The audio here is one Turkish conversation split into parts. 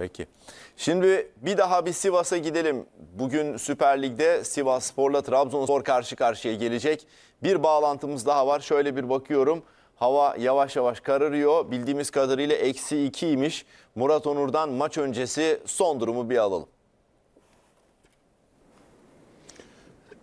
Peki. Şimdi bir daha bir Sivas'a gidelim. Bugün Süper Lig'de Sivas Spor'la Trabzonspor karşı karşıya gelecek. Bir bağlantımız daha var. Şöyle bir bakıyorum. Hava yavaş yavaş kararıyor. Bildiğimiz kadarıyla eksi ikiymiş. Murat Onur'dan maç öncesi son durumu bir alalım.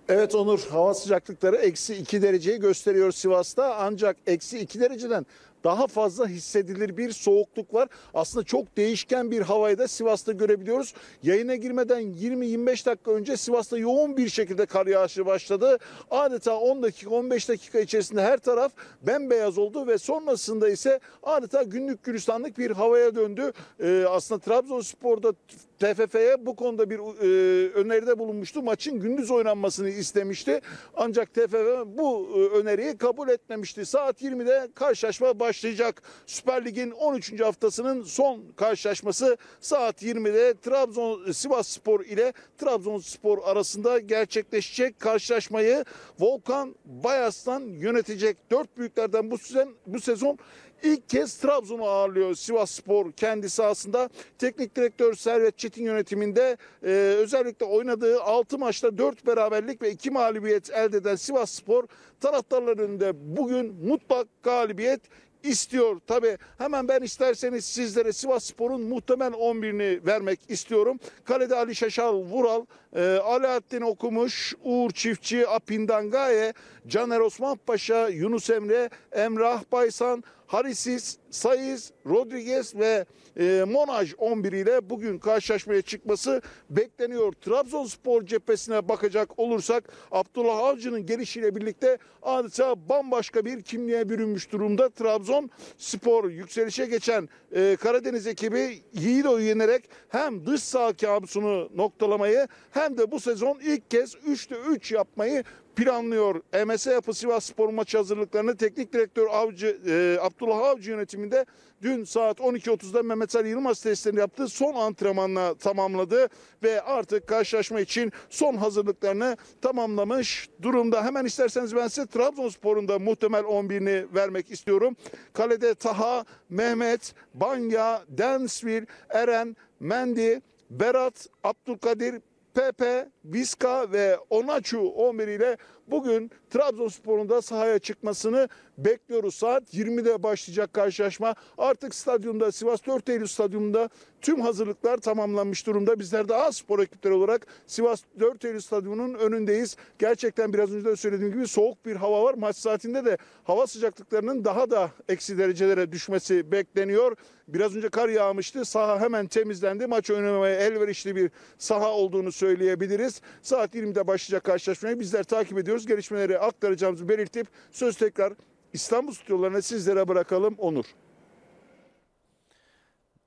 Evet Onur, hava sıcaklıkları eksi 2 dereceyi gösteriyor Sivas'ta. Ancak eksi 2 dereceden daha fazla hissedilir bir soğukluk var. Aslında çok değişken bir havayı da Sivas'ta görebiliyoruz. Yayına girmeden 20-25 dakika önce Sivas'ta yoğun bir şekilde kar yağışı başladı. Adeta 10 dakika 15 dakika içerisinde her taraf bembeyaz oldu ve sonrasında ise adeta günlük gülistanlık bir havaya döndü. Ee, aslında Trabzonspor'da TFF'ye bu konuda bir e, öneride bulunmuştu. Maçın gündüz oynanmasını istemişti. Ancak TFF bu e, öneriyi kabul etmemişti. Saat 20'de karşılaşma başlayacak. Süper Lig'in 13. haftasının son karşılaşması saat 20'de Trabzon e, Sivas Spor ile Trabzonspor arasında gerçekleşecek karşılaşmayı Volkan Bayas'tan yönetecek. Dört büyüklerden bu sezon bu sezon ilk kez Trabzon'u ağırlıyor Sivas Spor kendi sahasında. Teknik direktör Servet Çetin yönetiminde e, özellikle oynadığı 6 maçta 4 beraberlik ve 2 mağlubiyet elde eden Sivas Spor taraftarların önünde bugün mutlak galibiyet istiyor. Tabi hemen ben isterseniz sizlere Sivas Spor'un muhtemel 11'ini vermek istiyorum. Kalede Ali Şaşal Vural, e, Alaaddin Okumuş, Uğur Çiftçi, Apindangaye, Caner Osman Paşa, Yunus Emre, Emrah Baysan, Harisiz, Sayız, Rodriguez ve e, Monaj 11 ile bugün karşılaşmaya çıkması bekleniyor. Trabzonspor cephesine bakacak olursak Abdullah Avcı'nın gelişiyle birlikte adeta bambaşka bir kimliğe bürünmüş durumda Trabzon Trabzon Spor yükselişe geçen e, Karadeniz ekibi Yiğido'yu yenerek hem dış sağ kabusunu noktalamayı hem de bu sezon ilk kez 3'te 3 yapmayı planlıyor. E MS Yapı Sivas Spor maçı hazırlıklarını teknik direktör Avcı e, Abdullah Avcı yönetiminde dün saat 12.30'da Mehmet Ali Yılmaz testlerini yaptı son antrenmanla tamamladı ve artık karşılaşma için son hazırlıklarını tamamlamış durumda. Hemen isterseniz ben size Trabzonspor'un da muhtemel 11'ini vermek istiyorum. Kalede Taha, Mehmet, Banya, Denswil, Eren, Mendi, Berat, Abdülkadir, TP, Viska ve Onaçu ile. Bugün Trabzonspor'un da sahaya çıkmasını bekliyoruz. Saat 20'de başlayacak karşılaşma. Artık stadyumda Sivas 4 Eylül stadyumunda tüm hazırlıklar tamamlanmış durumda. Bizler de az spor ekipleri olarak Sivas 4 Eylül stadyumunun önündeyiz. Gerçekten biraz önce de söylediğim gibi soğuk bir hava var. Maç saatinde de hava sıcaklıklarının daha da eksi derecelere düşmesi bekleniyor. Biraz önce kar yağmıştı. Saha hemen temizlendi. Maç oynamaya elverişli bir saha olduğunu söyleyebiliriz. Saat 20'de başlayacak karşılaşmayı bizler takip ediyoruz ediyoruz. Gelişmeleri aktaracağımızı belirtip söz tekrar İstanbul stüdyolarına sizlere bırakalım Onur.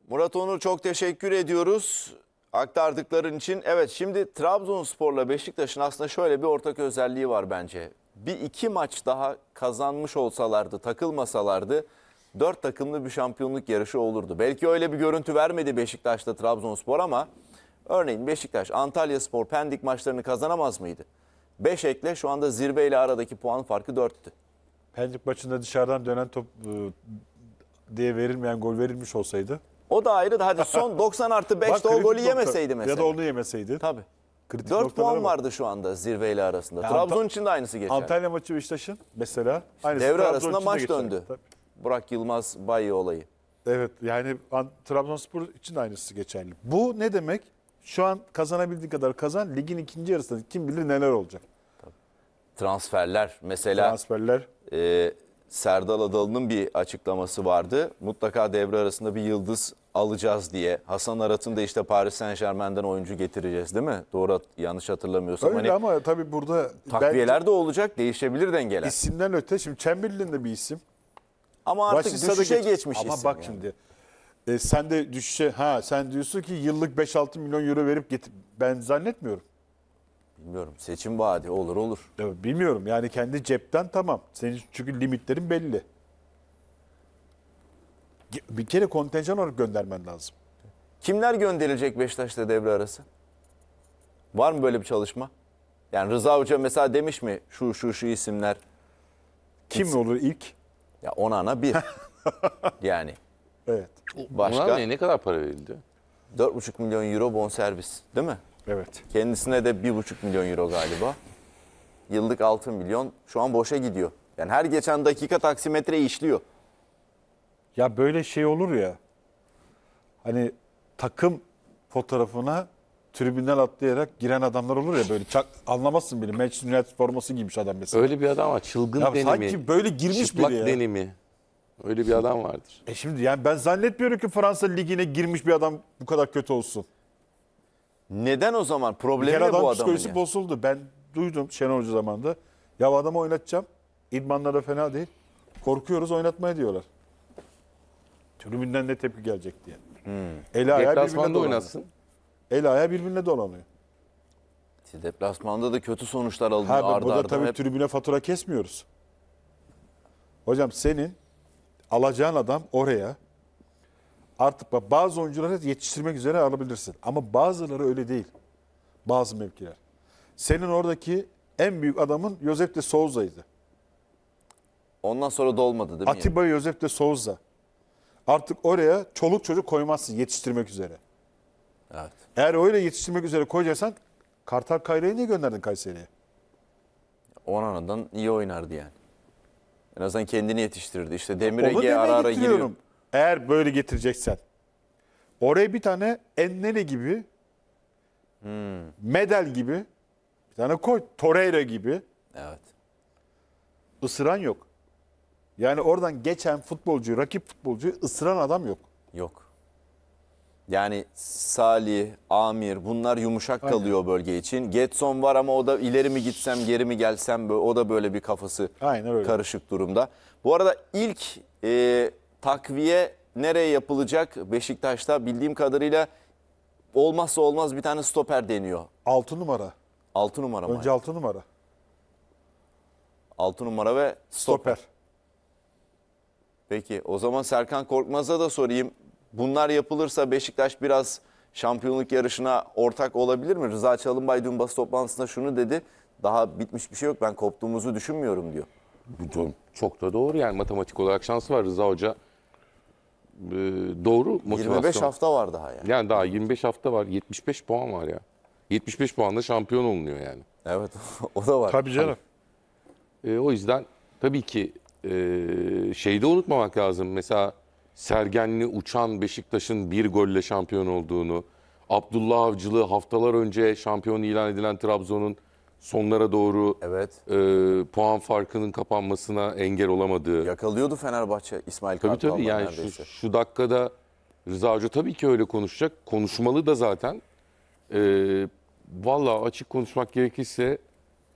Murat Onur çok teşekkür ediyoruz aktardıkların için. Evet şimdi Trabzonspor'la Beşiktaş'ın aslında şöyle bir ortak özelliği var bence. Bir iki maç daha kazanmış olsalardı, takılmasalardı dört takımlı bir şampiyonluk yarışı olurdu. Belki öyle bir görüntü vermedi Beşiktaş'ta Trabzonspor ama örneğin Beşiktaş Antalya Spor Pendik maçlarını kazanamaz mıydı? 5 ekle şu anda zirve ile aradaki puan farkı 4'tü. Pendik maçında dışarıdan dönen top e, diye verilmeyen gol verilmiş olsaydı. O da ayrı da hadi son 90 artı 5'te o kritik golü nokta. yemeseydi mesela. Ya da onu yemeseydi. Tabii. Kritik 4 puan bak. vardı şu anda zirve ile arasında. Yani Trabzon için de aynısı geçer. Antalya maçı Beşiktaş'ın mesela. Aynısı Devre Trabzon arasında maç döndü. Tabii. Burak Yılmaz Bayi olayı. Evet yani Trabzonspor için de aynısı geçerli. Bu ne demek? Şu an kazanabildiği kadar kazan. Ligin ikinci yarısında kim bilir neler olacak transferler mesela transferler e, Serdal Adalı'nın bir açıklaması vardı. Mutlaka devre arasında bir yıldız alacağız diye. Hasan Arat'ın da işte Paris Saint Germain'den oyuncu getireceğiz değil mi? Doğru yanlış hatırlamıyorsam. Öyle hani, ama tabii burada... Takviyeler de olacak değişebilir dengeler. İsimden öte şimdi Chamberlain de bir isim. Ama artık Rashica düşüşe geç... geçmiş ama isim. Ama bak yani. şimdi e, sen de düşüşe ha sen diyorsun ki yıllık 5-6 milyon euro verip getir. Ben zannetmiyorum. Bilmiyorum. Seçim vaadi olur olur. Evet, bilmiyorum yani kendi cepten tamam. Senin çünkü limitlerin belli. Bir kere kontenjan olarak göndermen lazım. Kimler gönderilecek Beşiktaş'ta devre arası? Var mı böyle bir çalışma? Yani Rıza Hoca mesela demiş mi şu şu şu isimler? Kim İsim. olur ilk? Ya ona ana bir. yani. Evet. Başka? Buna ne, ne kadar para verildi? 4,5 milyon euro bonservis değil mi? Evet. Kendisine de 1,5 milyon euro galiba. Yıllık 6 milyon şu an boşa gidiyor. Yani her geçen dakika taksimetre işliyor. Ya böyle şey olur ya. Hani takım fotoğrafına tribünden atlayarak giren adamlar olur ya böyle çak, anlamazsın bile. Manchester United forması giymiş adam mesela. Öyle bir adam var. Çılgın ya denimi. Sanki böyle girmiş Çıplak biri ya. denimi. Öyle bir adam vardır. E şimdi yani ben zannetmiyorum ki Fransa ligine girmiş bir adam bu kadar kötü olsun. Neden o zaman problemi Yer ne adam bu adamın? psikolojisi ya? bozuldu. Ben duydum Şenol Hoca zamanında. Ya adamı oynatacağım. İdmanlara fena değil. Korkuyoruz oynatmaya diyorlar. Tribünden ne tepki gelecek diye. Hmm. El ayağı birbirine oynasın. dolanıyor. oynatsın. El ayağı birbirine dolanıyor. Deplasmanda da kötü sonuçlar alınıyor Ha, ardı burada ardına. tabii Hep tribüne fatura kesmiyoruz. Hocam senin alacağın adam oraya Artık bazı oyuncuları yetiştirmek üzere alabilirsin. Ama bazıları öyle değil. Bazı mevkiler. Senin oradaki en büyük adamın Josep de Souza'ydı. Ondan sonra da olmadı değil mi? Atiba Josep de Souza. Artık oraya çoluk çocuk koymazsın yetiştirmek üzere. Evet. Eğer öyle yetiştirmek üzere koyacaksan Kartal Kayra'yı niye gönderdin Kayseri'ye? O Onana'dan iyi oynardı yani. En azından kendini yetiştirirdi. İşte Demir Ege ara ara giriyor. Eğer böyle getireceksen. Oraya bir tane Ennele gibi, hmm. Medel gibi, bir tane koy Torreira gibi. Evet. Isıran yok. Yani oradan geçen futbolcu, rakip futbolcu ısıran adam yok. Yok. Yani Salih, Amir bunlar yumuşak Aynen. kalıyor bölge için. Getson var ama o da ileri mi gitsem geri mi gelsem o da böyle bir kafası Aynen öyle. karışık durumda. Bu arada ilk e, takviye nereye yapılacak? Beşiktaş'ta bildiğim kadarıyla olmazsa olmaz bir tane stoper deniyor. 6 numara. 6 numara mı? Önce 6 numara. 6 numara ve stoper. Peki o zaman Serkan Korkmaz'a da sorayım. Bunlar yapılırsa Beşiktaş biraz şampiyonluk yarışına ortak olabilir mi? Rıza Çalınbay dün basın toplantısında şunu dedi. Daha bitmiş bir şey yok ben koptuğumuzu düşünmüyorum diyor. Bu çok da doğru yani matematik olarak şansı var Rıza Hoca ee, doğru motivasyon. 25 hafta var daha yani. Yani daha 25 hafta var. 75 puan var ya. 75 puanla şampiyon olunuyor yani. Evet o da var. Tabii canım. Hani, e, o yüzden tabii ki e, şeyde unutmamak lazım. Mesela Sergenli Uçan Beşiktaş'ın bir golle şampiyon olduğunu, Abdullah Avcılı haftalar önce şampiyon ilan edilen Trabzon'un sonlara doğru evet. e, puan farkının kapanmasına engel olamadığı. Yakalıyordu Fenerbahçe İsmail Kartal. Tabii tabii yani şu, şu dakikada Rıza Hoca tabii ki öyle konuşacak. Konuşmalı da zaten. E, Valla açık konuşmak gerekirse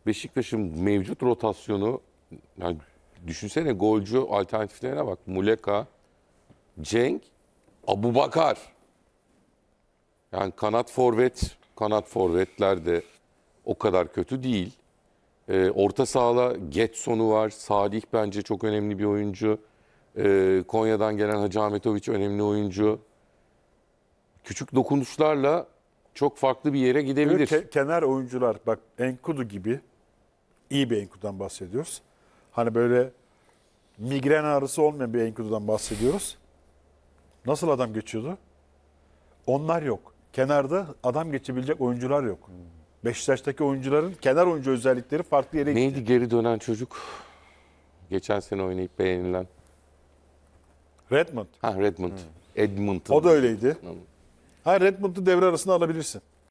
Beşiktaş'ın mevcut rotasyonu yani düşünsene golcü alternatiflerine bak. Muleka, Cenk, Abubakar. Yani kanat forvet, kanat forvetler de o kadar kötü değil. E, orta sahada Getson'u var. Salih bence çok önemli bir oyuncu. E, Konya'dan gelen Hacı Ahmetoviç önemli oyuncu. Küçük dokunuşlarla çok farklı bir yere gidebilir. Ke kenar oyuncular bak Enkudu gibi iyi bir Enkudu'dan bahsediyoruz. Hani böyle migren ağrısı olmayan bir Enkudu'dan bahsediyoruz. Nasıl adam geçiyordu? Onlar yok. Kenarda adam geçebilecek oyuncular yok. Hmm. Beşiktaş'taki oyuncuların kenar oyuncu özellikleri farklı yere Neydi gitti. Neydi geri dönen çocuk? Geçen sene oynayıp beğenilen. Redmond. Ha Redmond. Hmm. Edmonton. O da öyleydi. Ha Redmond'u devre arasında alabilirsin.